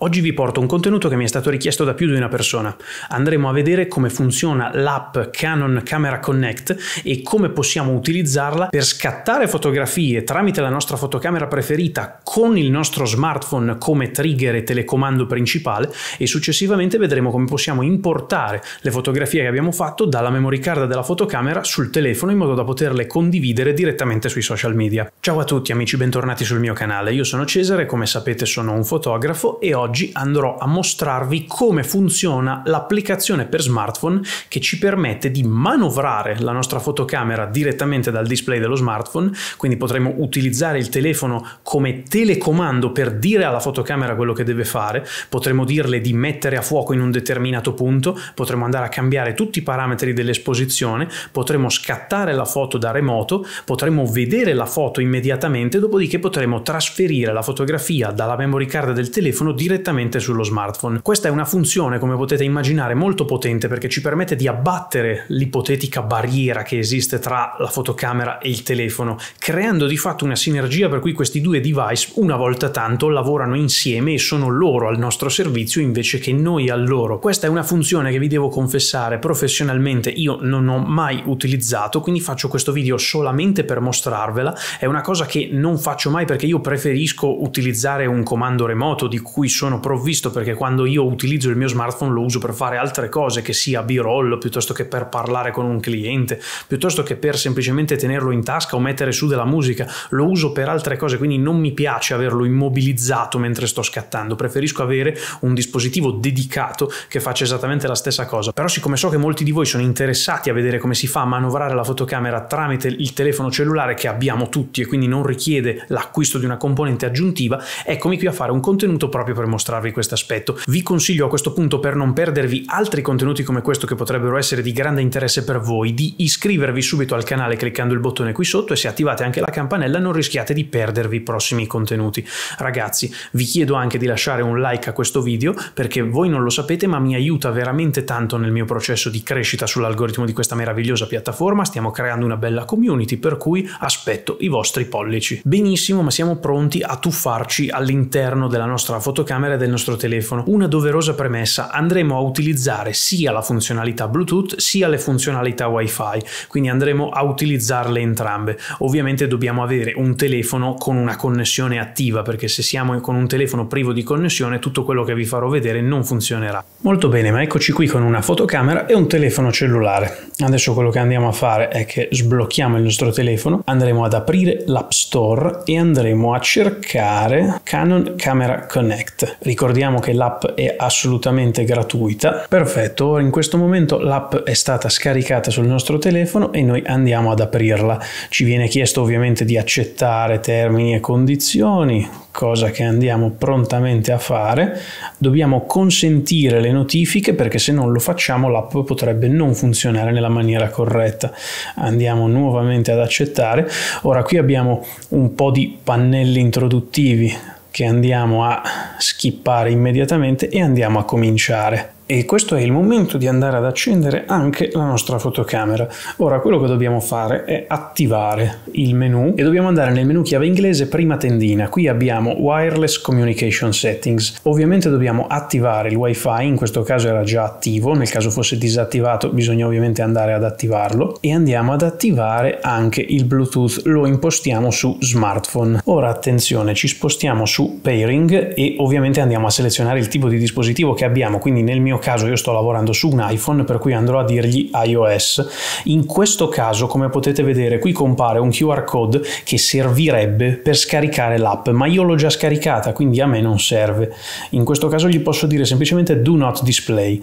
Oggi vi porto un contenuto che mi è stato richiesto da più di una persona. Andremo a vedere come funziona l'app Canon Camera Connect e come possiamo utilizzarla per scattare fotografie tramite la nostra fotocamera preferita con il nostro smartphone come trigger e telecomando principale e successivamente vedremo come possiamo importare le fotografie che abbiamo fatto dalla memory card della fotocamera sul telefono in modo da poterle condividere direttamente sui social media. Ciao a tutti amici, bentornati sul mio canale. Io sono Cesare, come sapete sono un fotografo e oggi oggi andrò a mostrarvi come funziona l'applicazione per smartphone che ci permette di manovrare la nostra fotocamera direttamente dal display dello smartphone, quindi potremo utilizzare il telefono come telecomando per dire alla fotocamera quello che deve fare, potremo dirle di mettere a fuoco in un determinato punto, potremo andare a cambiare tutti i parametri dell'esposizione, potremo scattare la foto da remoto, potremo vedere la foto immediatamente, dopodiché potremo trasferire la fotografia dalla memory card del telefono direttamente direttamente sullo smartphone. Questa è una funzione, come potete immaginare, molto potente perché ci permette di abbattere l'ipotetica barriera che esiste tra la fotocamera e il telefono, creando di fatto una sinergia per cui questi due device una volta tanto lavorano insieme e sono loro al nostro servizio invece che noi a loro. Questa è una funzione che vi devo confessare professionalmente io non ho mai utilizzato, quindi faccio questo video solamente per mostrarvela. È una cosa che non faccio mai perché io preferisco utilizzare un comando remoto di cui sono sono provvisto perché quando io utilizzo il mio smartphone lo uso per fare altre cose, che sia b-roll piuttosto che per parlare con un cliente, piuttosto che per semplicemente tenerlo in tasca o mettere su della musica, lo uso per altre cose, quindi non mi piace averlo immobilizzato mentre sto scattando, preferisco avere un dispositivo dedicato che faccia esattamente la stessa cosa. Però siccome so che molti di voi sono interessati a vedere come si fa a manovrare la fotocamera tramite il telefono cellulare che abbiamo tutti e quindi non richiede l'acquisto di una componente aggiuntiva, eccomi qui a fare un contenuto proprio per mostrarvi questo aspetto. Vi consiglio a questo punto, per non perdervi altri contenuti come questo che potrebbero essere di grande interesse per voi, di iscrivervi subito al canale cliccando il bottone qui sotto e se attivate anche la campanella non rischiate di perdervi i prossimi contenuti. Ragazzi, vi chiedo anche di lasciare un like a questo video perché voi non lo sapete ma mi aiuta veramente tanto nel mio processo di crescita sull'algoritmo di questa meravigliosa piattaforma, stiamo creando una bella community per cui aspetto i vostri pollici. Benissimo, ma siamo pronti a tuffarci all'interno della nostra fotocamera camera del nostro telefono. Una doverosa premessa, andremo a utilizzare sia la funzionalità Bluetooth sia le funzionalità Wi-Fi, quindi andremo a utilizzarle entrambe. Ovviamente dobbiamo avere un telefono con una connessione attiva perché se siamo con un telefono privo di connessione tutto quello che vi farò vedere non funzionerà. Molto bene, ma eccoci qui con una fotocamera e un telefono cellulare. Adesso quello che andiamo a fare è che sblocchiamo il nostro telefono, andremo ad aprire l'App Store e andremo a cercare Canon Camera Connect ricordiamo che l'app è assolutamente gratuita. Perfetto, ora in questo momento l'app è stata scaricata sul nostro telefono e noi andiamo ad aprirla. Ci viene chiesto ovviamente di accettare termini e condizioni, cosa che andiamo prontamente a fare. Dobbiamo consentire le notifiche perché se non lo facciamo l'app potrebbe non funzionare nella maniera corretta. Andiamo nuovamente ad accettare. Ora qui abbiamo un po' di pannelli introduttivi che andiamo a skippare immediatamente e andiamo a cominciare. E questo è il momento di andare ad accendere anche la nostra fotocamera. Ora quello che dobbiamo fare è attivare il menu e dobbiamo andare nel menu chiave inglese prima tendina. Qui abbiamo Wireless Communication Settings. Ovviamente dobbiamo attivare il wifi, in questo caso era già attivo, nel caso fosse disattivato bisogna ovviamente andare ad attivarlo e andiamo ad attivare anche il Bluetooth, lo impostiamo su smartphone. Ora attenzione, ci spostiamo su pairing e ovviamente andiamo a selezionare il tipo di dispositivo che abbiamo, quindi nel mio mio caso io sto lavorando su un iPhone per cui andrò a dirgli iOS. In questo caso come potete vedere qui compare un QR code che servirebbe per scaricare l'app ma io l'ho già scaricata quindi a me non serve. In questo caso gli posso dire semplicemente do not display.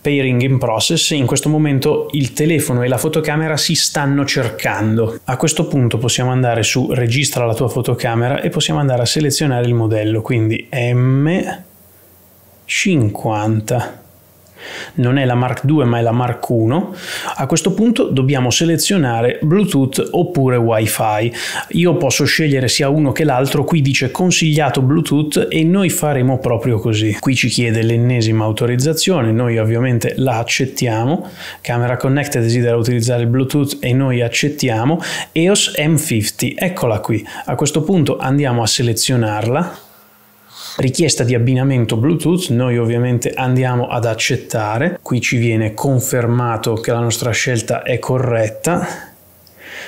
Pairing in process in questo momento il telefono e la fotocamera si stanno cercando. A questo punto possiamo andare su registra la tua fotocamera e possiamo andare a selezionare il modello quindi M50 non è la Mark 2 ma è la Mark 1, a questo punto dobbiamo selezionare Bluetooth oppure Wi-Fi. Io posso scegliere sia uno che l'altro, qui dice consigliato Bluetooth e noi faremo proprio così. Qui ci chiede l'ennesima autorizzazione, noi ovviamente la accettiamo, Camera Connect desidera utilizzare Bluetooth e noi accettiamo, EOS M50, eccola qui. A questo punto andiamo a selezionarla richiesta di abbinamento Bluetooth, noi ovviamente andiamo ad accettare, qui ci viene confermato che la nostra scelta è corretta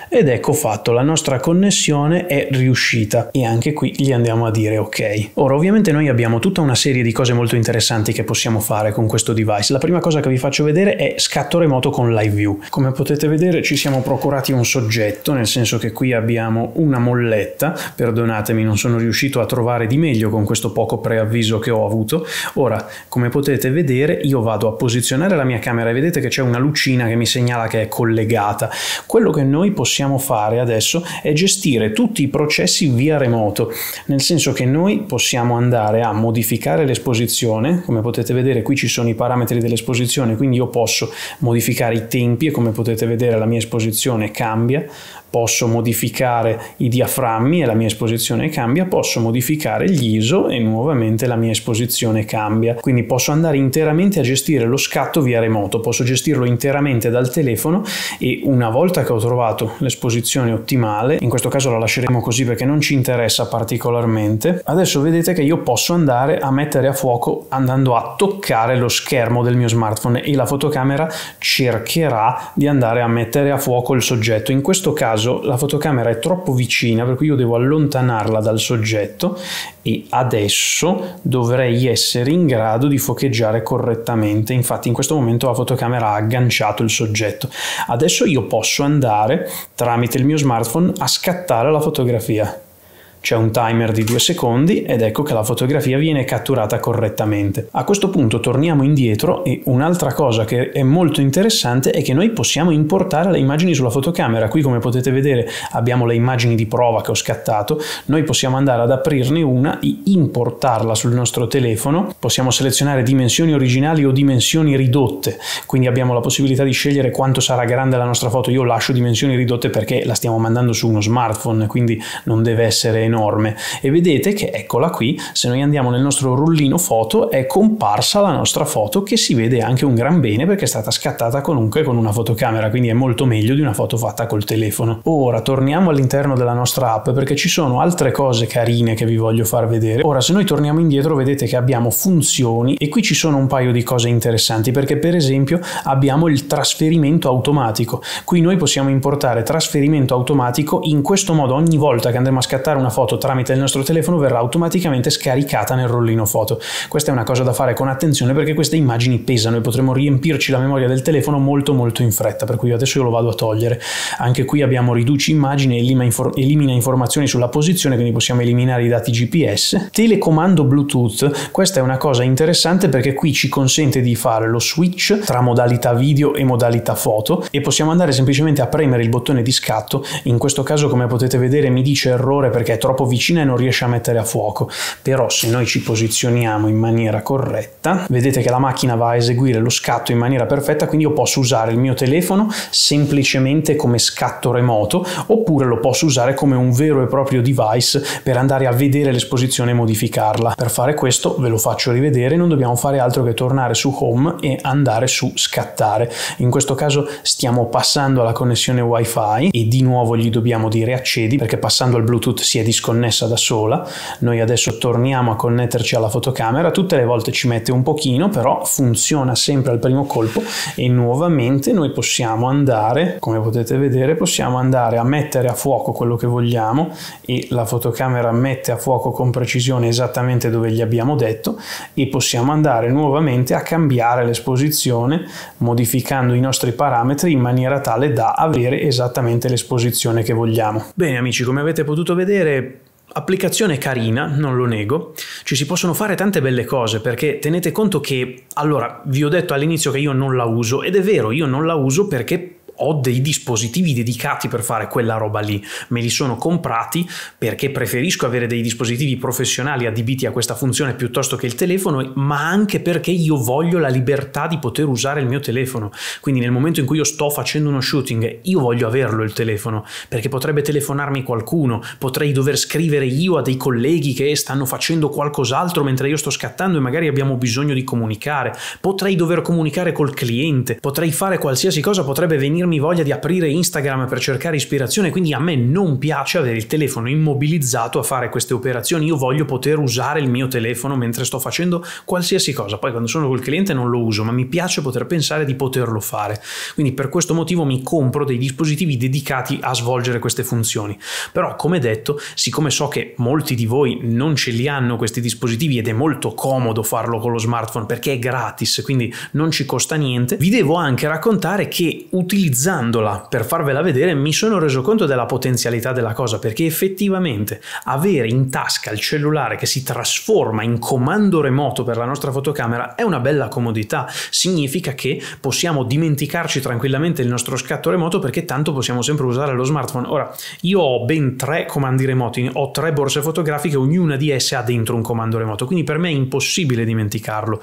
ed ecco fatto la nostra connessione è riuscita e anche qui gli andiamo a dire ok ora ovviamente noi abbiamo tutta una serie di cose molto interessanti che possiamo fare con questo device la prima cosa che vi faccio vedere è scatto remoto con live view come potete vedere ci siamo procurati un soggetto nel senso che qui abbiamo una molletta perdonatemi non sono riuscito a trovare di meglio con questo poco preavviso che ho avuto ora come potete vedere io vado a posizionare la mia camera e vedete che c'è una lucina che mi segnala che è collegata quello che noi possiamo possiamo fare adesso è gestire tutti i processi via remoto, nel senso che noi possiamo andare a modificare l'esposizione, come potete vedere qui ci sono i parametri dell'esposizione, quindi io posso modificare i tempi e come potete vedere la mia esposizione cambia, posso modificare i diaframmi e la mia esposizione cambia, posso modificare gli ISO e nuovamente la mia esposizione cambia. Quindi posso andare interamente a gestire lo scatto via remoto, posso gestirlo interamente dal telefono e una volta che ho trovato l'esposizione ottimale, in questo caso la lasceremo così perché non ci interessa particolarmente, adesso vedete che io posso andare a mettere a fuoco andando a toccare lo schermo del mio smartphone e la fotocamera cercherà di andare a mettere a fuoco il soggetto. In questo caso caso la fotocamera è troppo vicina, per cui io devo allontanarla dal soggetto e adesso dovrei essere in grado di focheggiare correttamente. Infatti in questo momento la fotocamera ha agganciato il soggetto. Adesso io posso andare tramite il mio smartphone a scattare la fotografia. C'è un timer di due secondi ed ecco che la fotografia viene catturata correttamente. A questo punto torniamo indietro e un'altra cosa che è molto interessante è che noi possiamo importare le immagini sulla fotocamera. Qui come potete vedere abbiamo le immagini di prova che ho scattato, noi possiamo andare ad aprirne una e importarla sul nostro telefono, possiamo selezionare dimensioni originali o dimensioni ridotte, quindi abbiamo la possibilità di scegliere quanto sarà grande la nostra foto. Io lascio dimensioni ridotte perché la stiamo mandando su uno smartphone, quindi non deve essere enorme e vedete che eccola qui, se noi andiamo nel nostro rullino foto è comparsa la nostra foto che si vede anche un gran bene perché è stata scattata comunque con una fotocamera, quindi è molto meglio di una foto fatta col telefono. Ora torniamo all'interno della nostra app perché ci sono altre cose carine che vi voglio far vedere. Ora se noi torniamo indietro vedete che abbiamo funzioni e qui ci sono un paio di cose interessanti perché per esempio abbiamo il trasferimento automatico. Qui noi possiamo importare trasferimento automatico in questo modo ogni volta che andremo a scattare una foto foto tramite il nostro telefono verrà automaticamente scaricata nel rollino foto. Questa è una cosa da fare con attenzione perché queste immagini pesano e potremo riempirci la memoria del telefono molto molto in fretta, per cui adesso io lo vado a togliere. Anche qui abbiamo riduci immagine, elimina informazioni sulla posizione, quindi possiamo eliminare i dati GPS. Telecomando Bluetooth, questa è una cosa interessante perché qui ci consente di fare lo switch tra modalità video e modalità foto e possiamo andare semplicemente a premere il bottone di scatto. In questo caso, come potete vedere, mi dice errore perché è troppo troppo vicina e non riesce a mettere a fuoco, però se noi ci posizioniamo in maniera corretta, vedete che la macchina va a eseguire lo scatto in maniera perfetta, quindi io posso usare il mio telefono semplicemente come scatto remoto, oppure lo posso usare come un vero e proprio device per andare a vedere l'esposizione e modificarla. Per fare questo ve lo faccio rivedere, non dobbiamo fare altro che tornare su home e andare su scattare. In questo caso stiamo passando alla connessione wifi e di nuovo gli dobbiamo dire accedi perché passando al bluetooth si è disconnesso disconnessa da sola, noi adesso torniamo a connetterci alla fotocamera, tutte le volte ci mette un pochino, però funziona sempre al primo colpo e nuovamente noi possiamo andare, come potete vedere, possiamo andare a mettere a fuoco quello che vogliamo e la fotocamera mette a fuoco con precisione esattamente dove gli abbiamo detto e possiamo andare nuovamente a cambiare l'esposizione modificando i nostri parametri in maniera tale da avere esattamente l'esposizione che vogliamo. Bene amici, come avete potuto vedere Applicazione carina, non lo nego, ci si possono fare tante belle cose perché tenete conto che, allora, vi ho detto all'inizio che io non la uso ed è vero, io non la uso perché ho dei dispositivi dedicati per fare quella roba lì, me li sono comprati perché preferisco avere dei dispositivi professionali adibiti a questa funzione piuttosto che il telefono, ma anche perché io voglio la libertà di poter usare il mio telefono. Quindi nel momento in cui io sto facendo uno shooting, io voglio averlo il telefono, perché potrebbe telefonarmi qualcuno, potrei dover scrivere io a dei colleghi che stanno facendo qualcos'altro mentre io sto scattando e magari abbiamo bisogno di comunicare, potrei dover comunicare col cliente, potrei fare qualsiasi cosa, potrebbe venire venirmi voglia di aprire Instagram per cercare ispirazione, quindi a me non piace avere il telefono immobilizzato a fare queste operazioni, io voglio poter usare il mio telefono mentre sto facendo qualsiasi cosa, poi quando sono col cliente non lo uso, ma mi piace poter pensare di poterlo fare, quindi per questo motivo mi compro dei dispositivi dedicati a svolgere queste funzioni. Però come detto, siccome so che molti di voi non ce li hanno questi dispositivi ed è molto comodo farlo con lo smartphone perché è gratis, quindi non ci costa niente, vi devo anche raccontare che utilizzare utilizzandola per farvela vedere mi sono reso conto della potenzialità della cosa perché effettivamente avere in tasca il cellulare che si trasforma in comando remoto per la nostra fotocamera è una bella comodità, significa che possiamo dimenticarci tranquillamente il nostro scatto remoto perché tanto possiamo sempre usare lo smartphone. Ora, io ho ben tre comandi remoti, ho tre borse fotografiche, ognuna di esse ha dentro un comando remoto, quindi per me è impossibile dimenticarlo.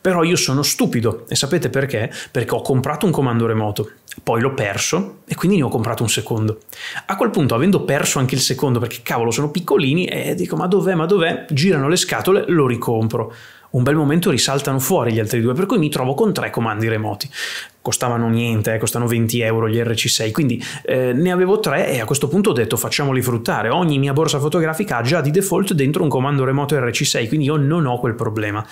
Però io sono stupido e sapete perché? Perché ho comprato un comando remoto poi l'ho perso e quindi ne ho comprato un secondo. A quel punto, avendo perso anche il secondo, perché cavolo, sono piccolini, e eh, dico ma dov'è, ma dov'è, girano le scatole, lo ricompro. Un bel momento risaltano fuori gli altri due, per cui mi trovo con tre comandi remoti costavano niente, eh, costano 20 euro gli RC6, quindi eh, ne avevo tre e a questo punto ho detto facciamoli fruttare, ogni mia borsa fotografica ha già di default dentro un comando remoto RC6, quindi io non ho quel problema.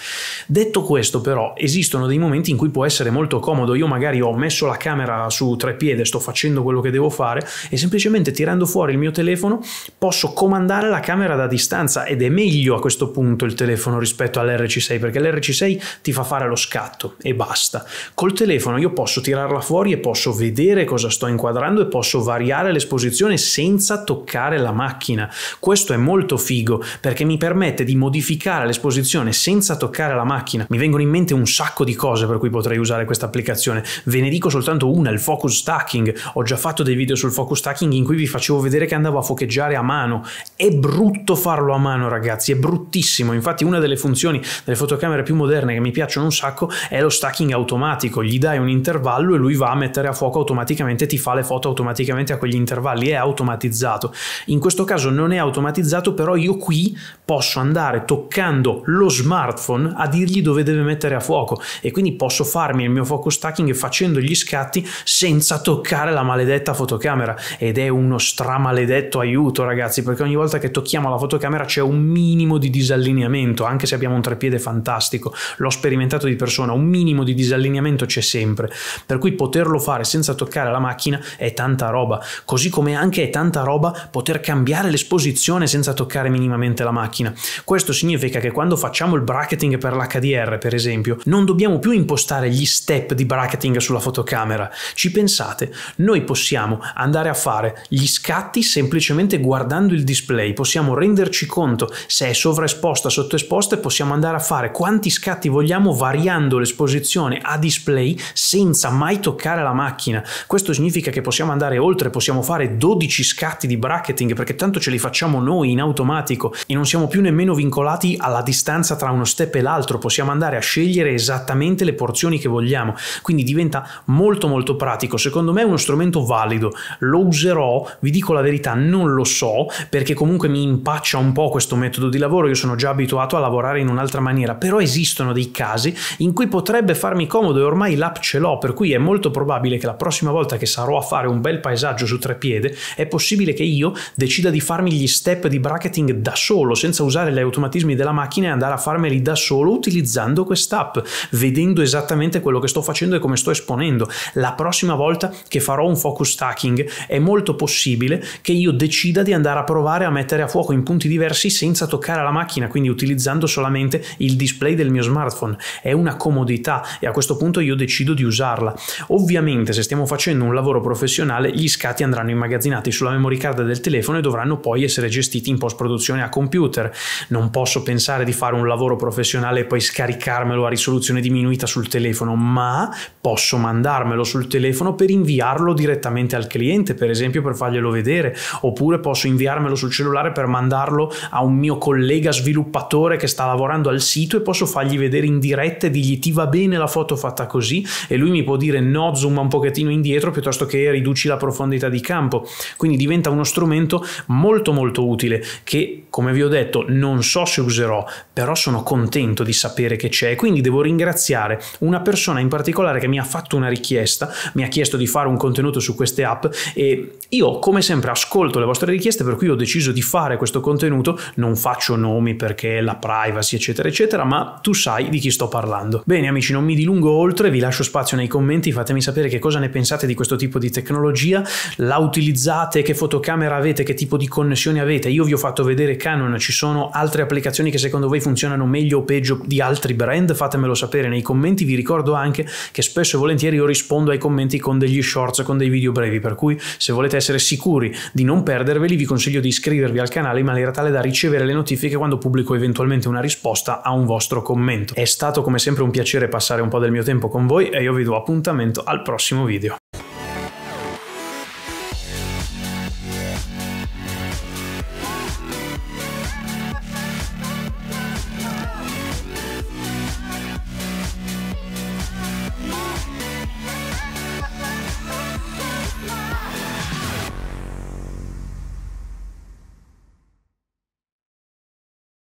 Detto questo però esistono dei momenti in cui può essere molto comodo, io magari ho messo la camera su tre piede, sto facendo quello che devo fare e semplicemente tirando fuori il mio telefono posso comandare la camera da distanza ed è meglio a questo punto il telefono rispetto all'RC6 perché l'RC6 ti fa fare lo scatto e basta. Col telefono io posso tirarla fuori e posso vedere cosa sto inquadrando e posso variare l'esposizione senza toccare la macchina. Questo è molto figo perché mi permette di modificare l'esposizione senza toccare la macchina. Mi vengono in mente un sacco di cose per cui potrei usare questa applicazione. Ve ne dico soltanto una, il focus stacking. Ho già fatto dei video sul focus stacking in cui vi facevo vedere che andavo a focheggiare a mano. È brutto farlo a mano, ragazzi, è bruttissimo. Infatti una delle funzioni delle fotocamere più moderne che mi piacciono un sacco è lo stacking automatico. Gli dai un intervento intervallo e lui va a mettere a fuoco automaticamente, ti fa le foto automaticamente a quegli intervalli, è automatizzato. In questo caso non è automatizzato, però io qui posso andare toccando lo smartphone a dirgli dove deve mettere a fuoco e quindi posso farmi il mio focus stacking facendo gli scatti senza toccare la maledetta fotocamera ed è uno stramaledetto aiuto ragazzi perché ogni volta che tocchiamo la fotocamera c'è un minimo di disallineamento anche se abbiamo un trepiede fantastico l'ho sperimentato di persona un minimo di disallineamento c'è sempre per cui poterlo fare senza toccare la macchina è tanta roba, così come anche è tanta roba poter cambiare l'esposizione senza toccare minimamente la macchina. Questo significa che quando facciamo il bracketing per l'HDR, per esempio, non dobbiamo più impostare gli step di bracketing sulla fotocamera. Ci pensate, noi possiamo andare a fare gli scatti semplicemente guardando il display, possiamo renderci conto se è sovraesposta, sottoesposta e possiamo andare a fare quanti scatti vogliamo variando l'esposizione a display senza senza mai toccare la macchina. Questo significa che possiamo andare oltre, possiamo fare 12 scatti di bracketing perché tanto ce li facciamo noi in automatico e non siamo più nemmeno vincolati alla distanza tra uno step e l'altro, possiamo andare a scegliere esattamente le porzioni che vogliamo. Quindi diventa molto molto pratico, secondo me è uno strumento valido. Lo userò, vi dico la verità, non lo so perché comunque mi impaccia un po' questo metodo di lavoro, io sono già abituato a lavorare in un'altra maniera, però esistono dei casi in cui potrebbe farmi comodo e ormai l'app ce l'ho per cui è molto probabile che la prossima volta che sarò a fare un bel paesaggio su tre piede, è possibile che io decida di farmi gli step di bracketing da solo, senza usare gli automatismi della macchina e andare a farmeli da solo utilizzando quest'app, vedendo esattamente quello che sto facendo e come sto esponendo. La prossima volta che farò un focus stacking è molto possibile che io decida di andare a provare a mettere a fuoco in punti diversi senza toccare la macchina, quindi utilizzando solamente il display del mio smartphone. È una comodità e a questo punto io decido di usare utilizzarla. Ovviamente se stiamo facendo un lavoro professionale gli scatti andranno immagazzinati sulla memory card del telefono e dovranno poi essere gestiti in post produzione a computer. Non posso pensare di fare un lavoro professionale e poi scaricarmelo a risoluzione diminuita sul telefono, ma posso mandarmelo sul telefono per inviarlo direttamente al cliente, per esempio per farglielo vedere, oppure posso inviarmelo sul cellulare per mandarlo a un mio collega sviluppatore che sta lavorando al sito e posso fargli vedere in diretta e dirgli ti va bene la foto fatta così e lui mi mi può dire no, zoom un pochettino indietro piuttosto che riduci la profondità di campo. Quindi diventa uno strumento molto molto utile che, come vi ho detto, non so se userò, però sono contento di sapere che c'è. Quindi devo ringraziare una persona in particolare che mi ha fatto una richiesta, mi ha chiesto di fare un contenuto su queste app e io come sempre ascolto le vostre richieste per cui ho deciso di fare questo contenuto, non faccio nomi perché la privacy eccetera eccetera, ma tu sai di chi sto parlando. Bene amici, non mi dilungo oltre, vi lascio spazio nei commenti fatemi sapere che cosa ne pensate di questo tipo di tecnologia, la utilizzate, che fotocamera avete, che tipo di connessioni avete. Io vi ho fatto vedere Canon, ci sono altre applicazioni che secondo voi funzionano meglio o peggio di altri brand? Fatemelo sapere nei commenti. Vi ricordo anche che spesso e volentieri io rispondo ai commenti con degli shorts, con dei video brevi, per cui se volete essere sicuri di non perderveli vi consiglio di iscrivervi al canale in maniera tale da ricevere le notifiche quando pubblico eventualmente una risposta a un vostro commento. È stato come sempre un piacere passare un po' del mio tempo con voi e io vi do vi do appuntamento al prossimo video.